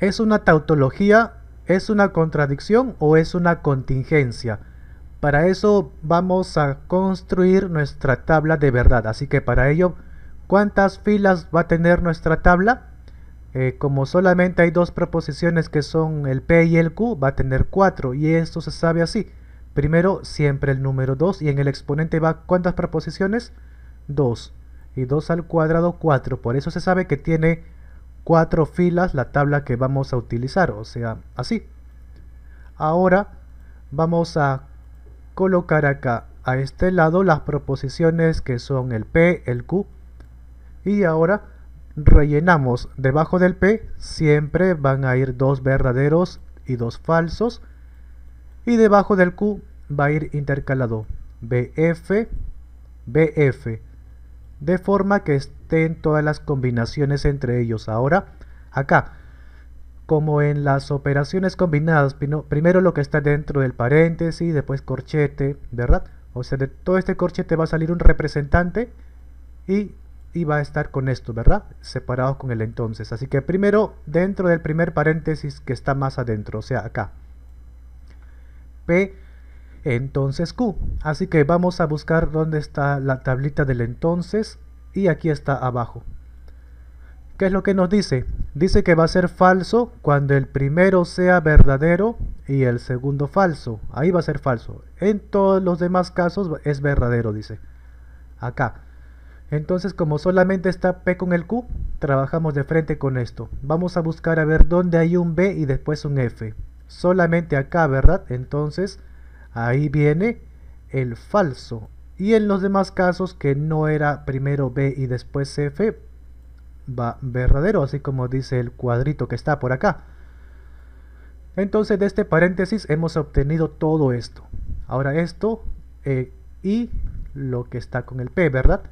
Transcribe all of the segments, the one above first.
¿Es una tautología? ¿Es una contradicción o es una contingencia? Para eso vamos a construir nuestra tabla de verdad. Así que para ello, ¿cuántas filas va a tener nuestra tabla? Eh, como solamente hay dos proposiciones que son el P y el Q, va a tener 4 y esto se sabe así. Primero, siempre el número 2 y en el exponente va ¿cuántas proposiciones? 2 y 2 al cuadrado 4. Por eso se sabe que tiene cuatro filas la tabla que vamos a utilizar, o sea, así. Ahora vamos a colocar acá a este lado las proposiciones que son el P, el Q. Y ahora rellenamos debajo del P, siempre van a ir dos verdaderos y dos falsos. Y debajo del Q va a ir intercalado BF, BF. De forma que en todas las combinaciones entre ellos. Ahora, acá, como en las operaciones combinadas, primero lo que está dentro del paréntesis, después corchete, ¿verdad? O sea, de todo este corchete va a salir un representante y, y va a estar con esto, ¿verdad? separado con el entonces. Así que primero, dentro del primer paréntesis que está más adentro, o sea, acá. P entonces Q. Así que vamos a buscar dónde está la tablita del entonces y aquí está abajo. ¿Qué es lo que nos dice? Dice que va a ser falso cuando el primero sea verdadero y el segundo falso. Ahí va a ser falso. En todos los demás casos es verdadero, dice. Acá. Entonces, como solamente está P con el Q, trabajamos de frente con esto. Vamos a buscar a ver dónde hay un B y después un F. Solamente acá, ¿verdad? Entonces, ahí viene el falso. Y en los demás casos que no era primero B y después F va verdadero, así como dice el cuadrito que está por acá. Entonces de este paréntesis hemos obtenido todo esto. Ahora esto e y lo que está con el P, ¿verdad?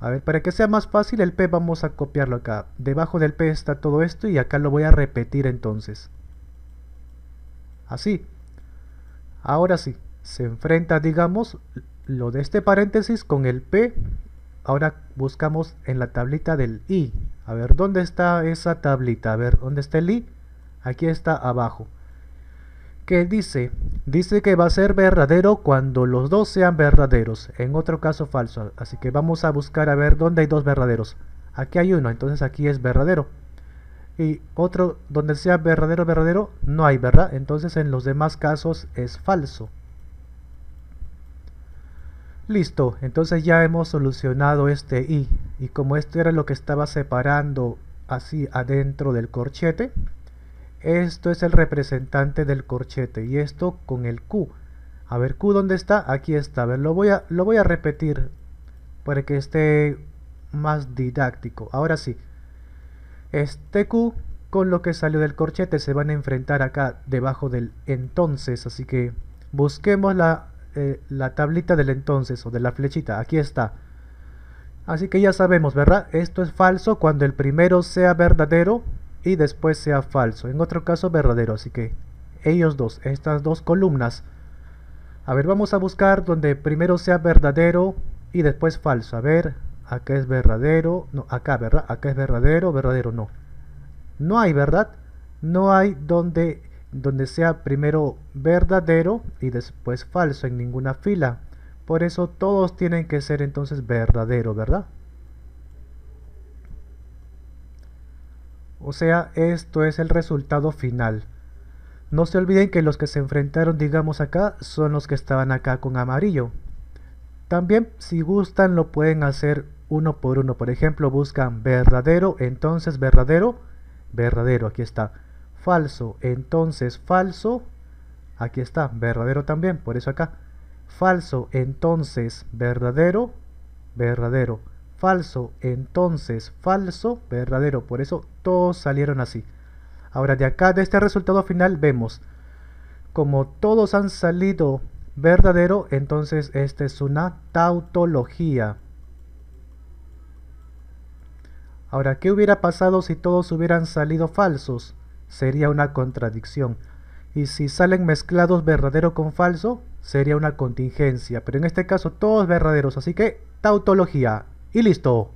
A ver, para que sea más fácil el P vamos a copiarlo acá. Debajo del P está todo esto y acá lo voy a repetir entonces. Así. Ahora sí, se enfrenta, digamos, lo de este paréntesis con el P, ahora buscamos en la tablita del I. A ver, ¿dónde está esa tablita? A ver, ¿dónde está el I? Aquí está abajo. ¿Qué dice? Dice que va a ser verdadero cuando los dos sean verdaderos. En otro caso falso. Así que vamos a buscar a ver dónde hay dos verdaderos. Aquí hay uno, entonces aquí es verdadero. Y otro donde sea verdadero, verdadero, no hay, ¿verdad? Entonces en los demás casos es falso. Listo, entonces ya hemos solucionado este i. Y como esto era lo que estaba separando así adentro del corchete, esto es el representante del corchete y esto con el q. A ver, q dónde está? Aquí está. A ver, lo voy a, lo voy a repetir para que esté más didáctico. Ahora sí. Este q con lo que salió del corchete se van a enfrentar acá debajo del entonces, así que busquemos la eh, la tablita del entonces o de la flechita, aquí está. Así que ya sabemos, ¿verdad? Esto es falso cuando el primero sea verdadero y después sea falso. En otro caso, verdadero. Así que ellos dos, estas dos columnas. A ver, vamos a buscar donde primero sea verdadero y después falso. A ver, acá es verdadero. No, acá, ¿verdad? Acá es verdadero, verdadero, no. No hay, ¿verdad? No hay donde donde sea primero verdadero y después falso en ninguna fila. Por eso todos tienen que ser entonces verdadero, ¿verdad? O sea, esto es el resultado final. No se olviden que los que se enfrentaron, digamos acá, son los que estaban acá con amarillo. También, si gustan, lo pueden hacer uno por uno. Por ejemplo, buscan verdadero, entonces verdadero, verdadero, aquí está falso. Entonces, falso, aquí está, verdadero también, por eso acá. Falso, entonces, verdadero, verdadero. Falso, entonces, falso, verdadero. Por eso todos salieron así. Ahora, de acá, de este resultado final, vemos, como todos han salido verdadero, entonces esta es una tautología. Ahora, ¿qué hubiera pasado si todos hubieran salido falsos? sería una contradicción. Y si salen mezclados verdadero con falso, sería una contingencia. Pero en este caso todos verdaderos así que tautología. Y listo.